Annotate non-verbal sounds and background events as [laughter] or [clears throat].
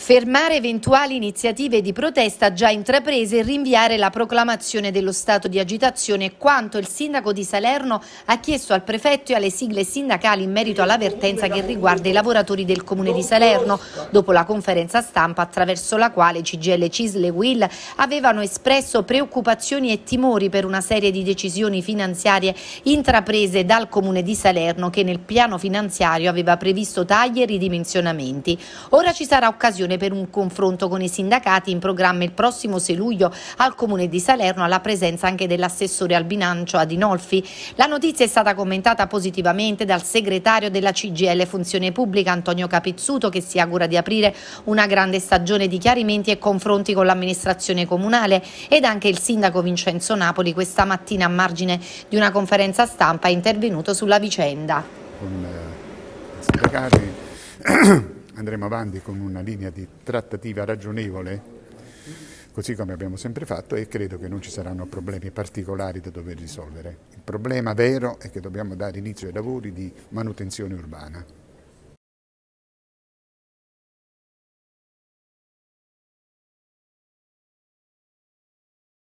fermare eventuali iniziative di protesta già intraprese e rinviare la proclamazione dello stato di agitazione è quanto il sindaco di Salerno ha chiesto al prefetto e alle sigle sindacali in merito all'avvertenza che riguarda i lavoratori del comune di Salerno, dopo la conferenza stampa attraverso la quale CGL Cisle e Will avevano espresso preoccupazioni e timori per una serie di decisioni finanziarie intraprese dal comune di Salerno che nel piano finanziario aveva previsto tagli e ridimensionamenti. Ora ci sarà occasione occasione per un confronto con i sindacati in programma il prossimo 6 luglio al Comune di Salerno alla presenza anche dell'assessore al bilancio Adinolfi. La notizia è stata commentata positivamente dal segretario della CGL Funzione Pubblica Antonio Capizzuto che si augura di aprire una grande stagione di chiarimenti e confronti con l'amministrazione comunale ed anche il sindaco Vincenzo Napoli questa mattina a margine di una conferenza stampa è intervenuto sulla vicenda. Con eh, i sindacati [clears throat] andremo avanti con una linea di trattativa ragionevole, così come abbiamo sempre fatto, e credo che non ci saranno problemi particolari da dover risolvere. Il problema vero è che dobbiamo dare inizio ai lavori di manutenzione urbana.